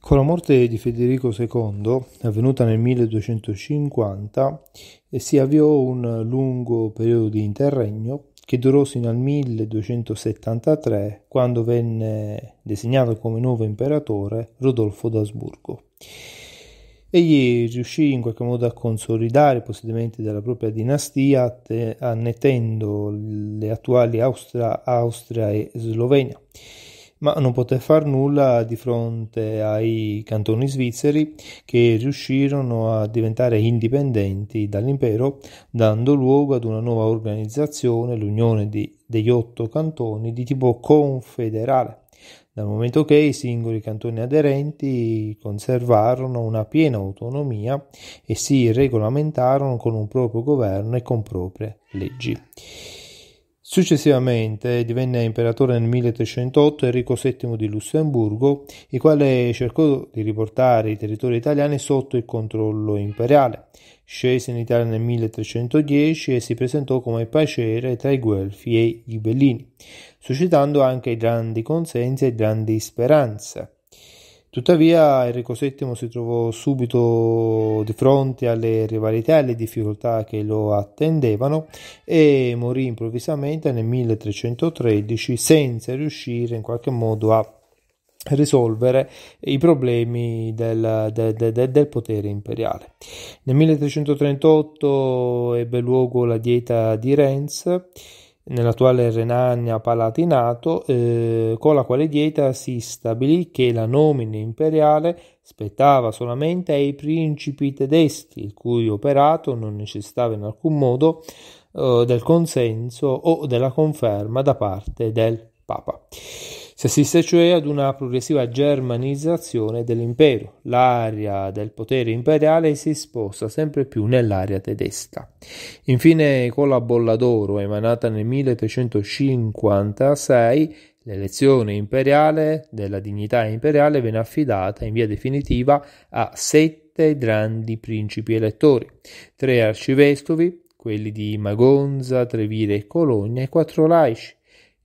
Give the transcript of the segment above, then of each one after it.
Con la morte di Federico II, avvenuta nel 1250, eh, si avviò un lungo periodo di interregno che durò sino al 1273, quando venne designato come nuovo imperatore Rodolfo d'Asburgo. Egli riuscì in qualche modo a consolidare i possedimenti della propria dinastia, annettendo le attuali Austria, Austria e Slovenia, ma non poté far nulla di fronte ai cantoni svizzeri che riuscirono a diventare indipendenti dall'impero, dando luogo ad una nuova organizzazione, l'Unione di, degli otto cantoni di tipo confederale dal momento che i singoli cantoni aderenti conservarono una piena autonomia e si regolamentarono con un proprio governo e con proprie leggi. Successivamente divenne imperatore nel 1308 Enrico VII di Lussemburgo, il quale cercò di riportare i territori italiani sotto il controllo imperiale, Scese in Italia nel 1310 e si presentò come paciere tra i Guelfi e i Ghibellini, suscitando anche grandi consensi e grandi speranze. Tuttavia Enrico VII si trovò subito di fronte alle rivalità e alle difficoltà che lo attendevano e morì improvvisamente nel 1313 senza riuscire in qualche modo a risolvere i problemi del, de, de, del, potere imperiale. Nel 1338 ebbe luogo la dieta di Rennes nell'attuale Renania Palatinato, eh, con la quale dieta si stabilì che la nomina imperiale spettava solamente ai principi tedeschi, il cui operato non necessitava in alcun modo eh, del consenso o della conferma da parte del Papa. Si assiste cioè ad una progressiva germanizzazione dell'impero, l'area del potere imperiale si sposta sempre più nell'area tedesca. Infine, con la bolla d'oro emanata nel 1356, l'elezione imperiale della dignità imperiale venne affidata in via definitiva a sette grandi principi elettori, tre arcivescovi, quelli di Magonza, Trevire e Cologna, e quattro laici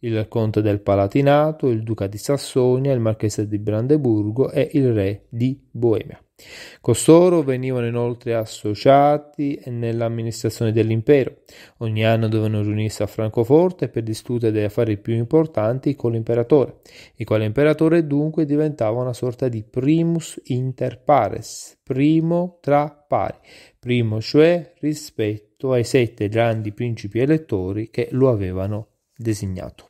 il conte del Palatinato, il duca di Sassonia, il marchese di Brandeburgo e il re di Boemia. Costoro venivano inoltre associati nell'amministrazione dell'impero. Ogni anno dovevano riunirsi a Francoforte per discutere degli affari più importanti con l'imperatore, il quale imperatore dunque diventava una sorta di primus inter pares, primo tra pari, primo cioè rispetto ai sette grandi principi elettori che lo avevano designato.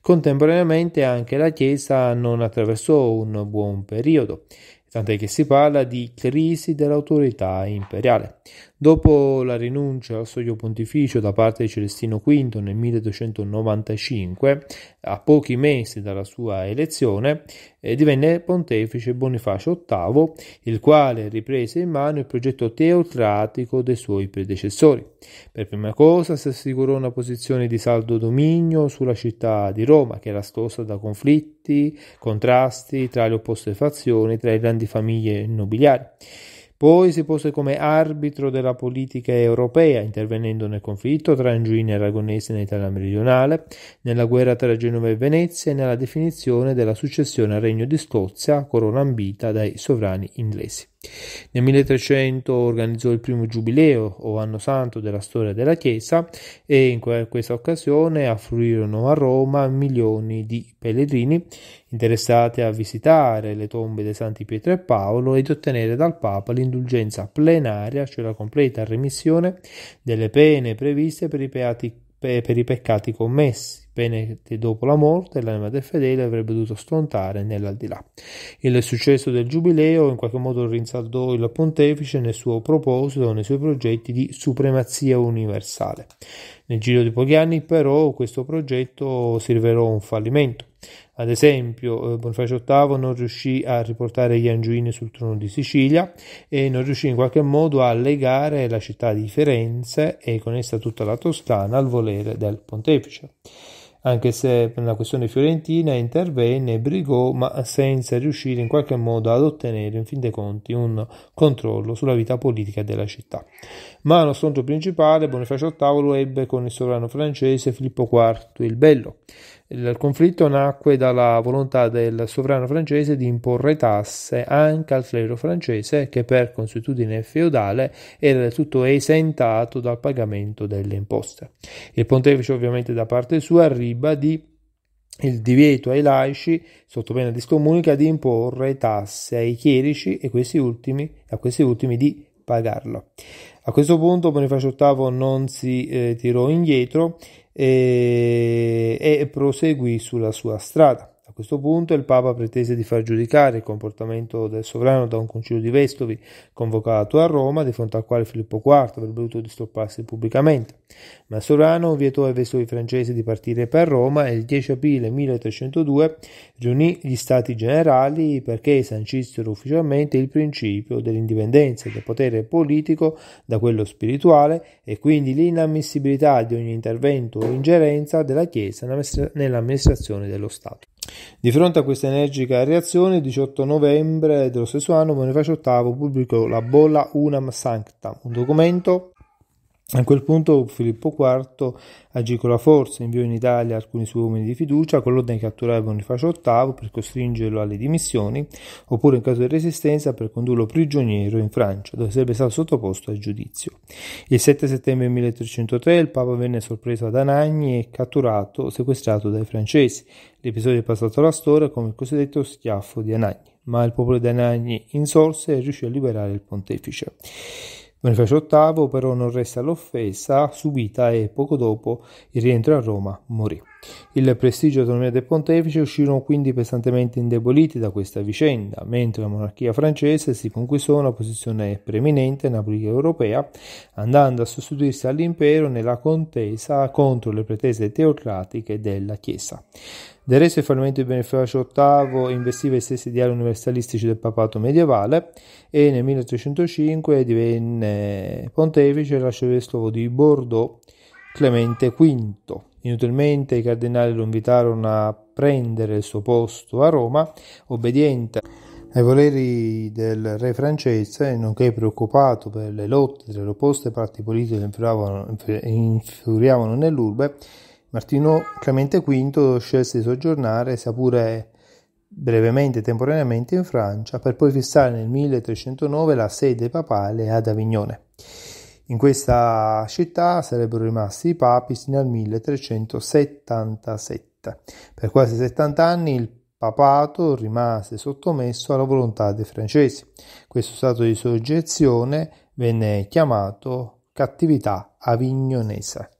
Contemporaneamente anche la Chiesa non attraversò un buon periodo, tant'è che si parla di crisi dell'autorità imperiale. Dopo la rinuncia al soglio pontificio da parte di Celestino V nel 1295, a pochi mesi dalla sua elezione, eh, divenne pontefice Bonifacio VIII, il quale riprese in mano il progetto teocratico dei suoi predecessori. Per prima cosa si assicurò una posizione di saldo dominio sulla città di Roma, che era stossa da conflitti, contrasti tra le opposte fazioni, tra le grandi famiglie nobiliari. Poi si pose come arbitro della politica europea, intervenendo nel conflitto tra e aragonese nell'Italia meridionale, nella guerra tra Genova e Venezia e nella definizione della successione al Regno di Scozia, corona ambita dai sovrani inglesi. Nel 1300 organizzò il primo giubileo o anno santo della storia della Chiesa e in questa occasione affluirono a Roma milioni di pellegrini interessati a visitare le tombe dei santi Pietro e Paolo ed ottenere dal Papa l'indulgenza plenaria, cioè la completa remissione delle pene previste per i, peati, per i peccati commessi bene che dopo la morte l'anima del fedele avrebbe dovuto sfrontare nell'aldilà. Il successo del giubileo in qualche modo rinsaldò il pontefice nel suo proposito, nei suoi progetti di supremazia universale. Nel giro di pochi anni però questo progetto si rivelò un fallimento. Ad esempio, eh, Bonifacio VIII non riuscì a riportare gli Angioini sul trono di Sicilia e non riuscì in qualche modo a legare la città di Firenze e con essa tutta la Toscana al volere del pontefice anche se per la questione fiorentina intervenne brigò ma senza riuscire in qualche modo ad ottenere in fin dei conti un controllo sulla vita politica della città. Ma lo scontro principale Bonifacio VIII ebbe con il sovrano francese Filippo IV il Bello. Il conflitto nacque dalla volontà del sovrano francese di imporre tasse anche al clero francese che per consuetudine feudale era del tutto esentato dal pagamento delle imposte. Il pontefice ovviamente da parte sua ribadì il divieto ai laici, sotto pena di scomunica, di imporre tasse ai chierici e questi ultimi, a questi ultimi di pagarlo. A questo punto Bonifacio VIII non si eh, tirò indietro e, eh, e proseguì sulla sua strada questo punto il Papa pretese di far giudicare il comportamento del sovrano da un concilio di vescovi convocato a Roma, di fronte al quale Filippo IV avrebbe dovuto disturbarsi pubblicamente. Ma il sovrano vietò ai vescovi francesi di partire per Roma e il 10 aprile 1302 riunì gli stati generali perché sancissero ufficialmente il principio dell'indipendenza del potere politico da quello spirituale e quindi l'inammissibilità di ogni intervento o ingerenza della Chiesa nell'amministrazione dello Stato. Di fronte a questa energica reazione, il 18 novembre dello stesso anno Bonifacio VIII pubblicò la Bolla Unam Sanctam, un documento a quel punto Filippo IV agì con la forza, inviò in Italia alcuni suoi uomini di fiducia con l'ordine di catturare Bonifacio VIII per costringerlo alle dimissioni, oppure in caso di resistenza per condurlo prigioniero in Francia, dove sarebbe stato sottoposto a giudizio. Il 7 settembre 1303 il Papa venne sorpreso ad Anagni e catturato, sequestrato dai francesi. L'episodio è passato alla storia come il cosiddetto schiaffo di Anagni, ma il popolo di Anagni insorse e riuscì a liberare il pontefice. Nel calcio ottavo però non resta l'offesa subita e poco dopo il rientro a Roma morì. Il prestigio e l'autonomia del pontefice uscirono quindi pesantemente indeboliti da questa vicenda, mentre la monarchia francese si conquistò una posizione preeminente nella politica europea, andando a sostituirsi all'impero nella contesa contro le pretese teocratiche della Chiesa. Del resto il fallimento di Beneficio VIII investiva i stessi ideali universalistici del papato medievale e nel 1305 divenne pontefice l'arcivescovo di Bordeaux Clemente V. Inutilmente i cardinali lo invitarono a prendere il suo posto a Roma, obbediente ai voleri del re francese, nonché preoccupato per le lotte delle opposte parti politiche che infuriavano, infuriavano nell'urbe, Martino Clemente V scelse di soggiornare, sia pure brevemente e temporaneamente, in Francia, per poi fissare nel 1309 la sede papale ad Avignone. In questa città sarebbero rimasti i papi fino al 1377. Per quasi 70 anni il papato rimase sottomesso alla volontà dei francesi. Questo stato di soggezione venne chiamato cattività avignonese.